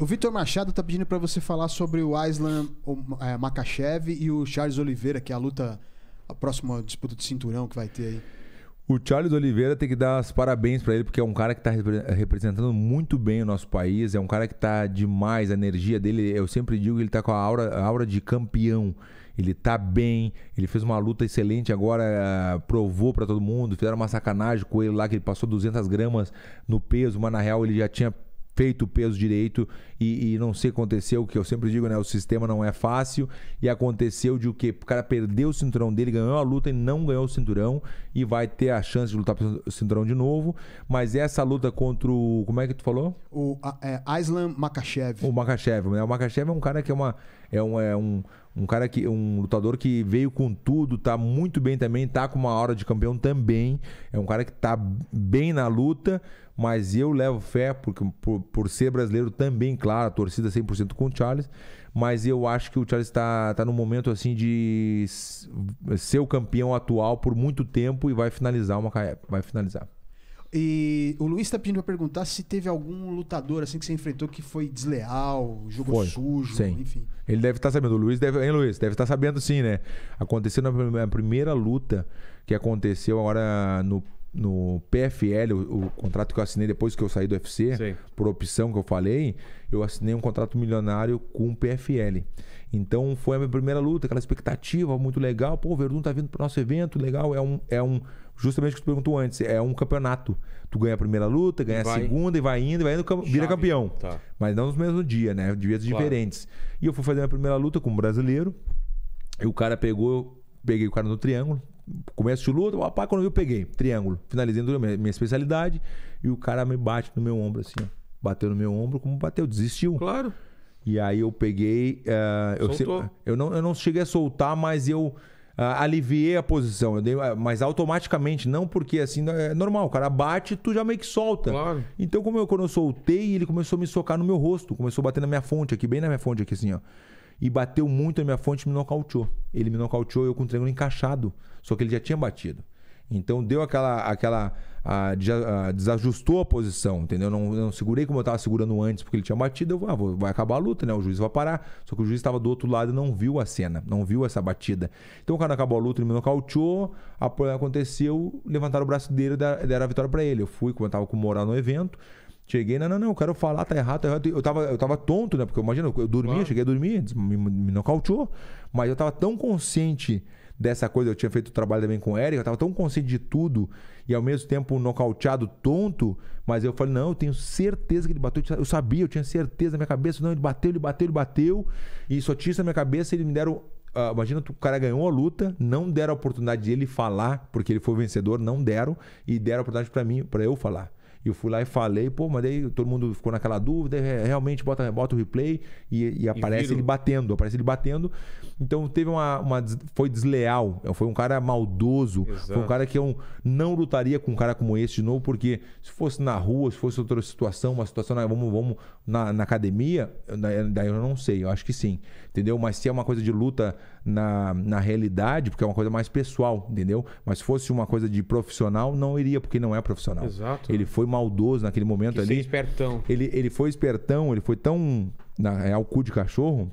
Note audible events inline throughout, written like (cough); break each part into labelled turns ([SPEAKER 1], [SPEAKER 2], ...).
[SPEAKER 1] O Vitor Machado tá pedindo para você falar sobre o Islam é, Makachev e o Charles Oliveira, que é a luta, a próxima disputa de cinturão que vai ter aí. O Charles Oliveira tem que dar os parabéns para ele, porque é um cara que está representando muito bem o nosso país, é um cara que está demais, a energia dele, eu sempre digo que ele está com a aura, a aura de campeão. Ele está bem, ele fez uma luta excelente agora, ah, provou para todo mundo, fizeram uma sacanagem com ele lá, que ele passou 200 gramas no peso, mas na real ele já tinha feito o peso direito e, e não sei aconteceu, que eu sempre digo, né? O sistema não é fácil. E aconteceu de o que O cara perdeu o cinturão dele, ganhou a luta e não ganhou o cinturão. E vai ter a chance de lutar pelo cinturão de novo. Mas essa luta contra o. Como é que tu falou? O é, Islam Makachev. O Makachev, né? O Makachev é um cara que é uma é um, é um, um cara que. um lutador que veio com tudo, tá muito bem também, tá com uma hora de campeão também. É um cara que tá bem na luta, mas eu levo fé, porque, por, por ser brasileiro também, claro, a torcida 100% com o Charles. Mas eu acho que o Charles está tá, tá num momento assim de ser o campeão atual por muito tempo e vai finalizar uma vai finalizar. E o Luiz está pedindo para perguntar se teve algum lutador assim que você enfrentou que foi desleal, jogou foi. sujo, sim. enfim. Ele deve estar tá sabendo. O Luiz deve, hein, Luiz? Deve estar tá sabendo sim, né? Aconteceu na primeira luta que aconteceu agora no no PFL, o, o, contrato que eu assinei depois que eu saí do UFC, Sim. por opção que eu falei, eu assinei um contrato milionário com o PFL. Então foi a minha primeira luta, aquela expectativa muito legal. Pô, o Verdun tá vindo pro nosso evento, legal. É um, é um justamente o que tu perguntou antes, é um campeonato. Tu ganha a primeira luta, ganha vai... a segunda e vai indo, e vai indo, vira campeão. Tá. Mas não no mesmo dia, né? De vezes claro. diferentes. E eu fui fazer a minha primeira luta como brasileiro. E o cara pegou, peguei o cara no triângulo, começo de luta, opa, quando eu peguei, triângulo. Finalizando minha, minha especialidade. E o cara me bate no meu ombro assim, ó. Bateu no meu ombro, como bateu, desistiu. Claro. E aí eu peguei. Uh, eu, eu, não, eu não cheguei a soltar, mas eu. Uh, aliviei a posição. Eu dei, uh, mas automaticamente, não porque assim, é normal, o cara bate tu já meio que solta. Claro. Então, como eu, quando eu soltei, ele começou a me socar no meu rosto, começou a bater na minha fonte aqui, bem na minha fonte aqui, assim, ó. E bateu muito na minha fonte e me nocauteou. Ele me nocauteou, eu com o triângulo encaixado. Só que ele já tinha batido. Então deu aquela. aquela a, a, desajustou a posição, entendeu? Não, não segurei como eu estava segurando antes, porque ele tinha batido. Eu, ah, vou, vai acabar a luta, né? O juiz vai parar. Só que o juiz estava do outro lado e não viu a cena, não viu essa batida. Então o cara acabou a luta, ele me nocauteou. A aconteceu, levantaram o braço dele e deram a vitória para ele. Eu fui, como eu estava com moral no evento. Cheguei, não, não, não, eu quero falar, tá errado, tá errado. Eu tava, eu tava tonto, né? Porque imagina, eu dormia, claro. cheguei a dormir, me, me nocauteou. Mas eu tava tão consciente dessa coisa. Eu tinha feito o trabalho também com o Eric, eu tava tão consciente de tudo e ao mesmo tempo nocauteado, tonto. Mas eu falei, não, eu tenho certeza que ele bateu. Eu sabia, eu tinha certeza na minha cabeça. Não, ele bateu, ele bateu, ele bateu. E só tinha isso na minha cabeça eles me deram Uh, imagina, o cara ganhou a luta, não deram a oportunidade de ele falar, porque ele foi vencedor, não deram, e deram a oportunidade para mim, para eu falar eu fui lá e falei, pô, mas daí todo mundo ficou naquela dúvida, é, realmente bota, bota o replay e, e aparece e ele batendo, aparece ele batendo. Então teve uma, uma Foi desleal, é, foi um cara maldoso, Exato. foi um cara que eu não lutaria com um cara como esse de novo, porque se fosse na rua, se fosse outra situação, uma situação, ah, vamos, vamos na, na academia, daí eu não sei, eu acho que sim, entendeu? Mas se é uma coisa de luta na, na realidade, porque é uma coisa mais pessoal, entendeu? Mas se fosse uma coisa de profissional, não iria, porque não é profissional. Exato. Ele foi mal maldoso naquele momento que ali. espertão. Ele, ele foi espertão, ele foi tão. Na real, é, cu de cachorro.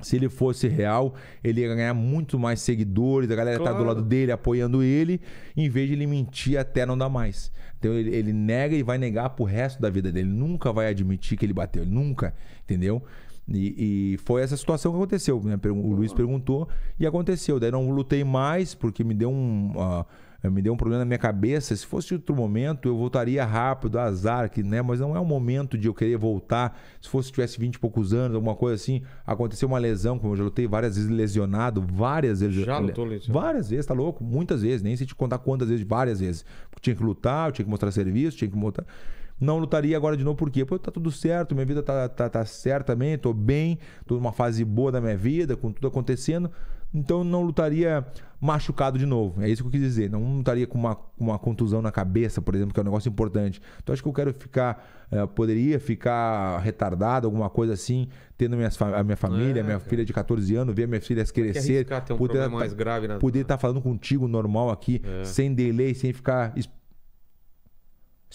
[SPEAKER 1] Se ele fosse real, ele ia ganhar muito mais seguidores, a galera claro. tá do lado dele, apoiando ele, em vez de ele mentir até não dar mais. Então ele, ele nega e vai negar pro resto da vida dele. nunca vai admitir que ele bateu, nunca, entendeu? E, e, foi essa situação que aconteceu. Né? O Luiz perguntou e aconteceu. Daí não lutei mais, porque me deu um. Uh, me deu um problema na minha cabeça. Se fosse outro momento, eu voltaria rápido, azar, que, né? Mas não é o momento de eu querer voltar. Se fosse tivesse 20 e poucos anos, alguma coisa assim, aconteceu uma lesão, como eu já lutei várias vezes lesionado, várias vezes. Já lutou lesionado? Várias vezes, tá louco? Muitas vezes, nem sei te contar quantas vezes, várias vezes. Porque tinha que lutar, eu tinha que mostrar serviço, tinha que mostrar não lutaria agora de novo, por quê? Porque tá tudo certo, minha vida tá, tá, tá certa também, tô bem, tô numa fase boa da minha vida, com tudo acontecendo. Então não lutaria machucado de novo. É isso que eu quis dizer. Não lutaria com uma, uma contusão na cabeça, por exemplo, que é um negócio importante. Então acho que eu quero ficar. Eh, poderia ficar retardado, alguma coisa assim, tendo minhas a minha família, é, minha cara. filha de 14 anos, ver minhas filhas crescer. poder estar tá né? tá falando contigo normal aqui, é. sem delay, sem ficar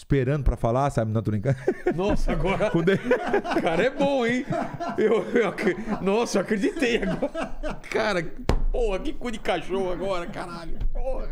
[SPEAKER 1] esperando pra falar, sabe? Não, tô brincando. Nossa, agora. Quando... (laughs) cara, é bom, hein? Eu, eu... Nossa, eu acreditei agora. Cara, porra, que cu de cachorro agora, caralho. Porra.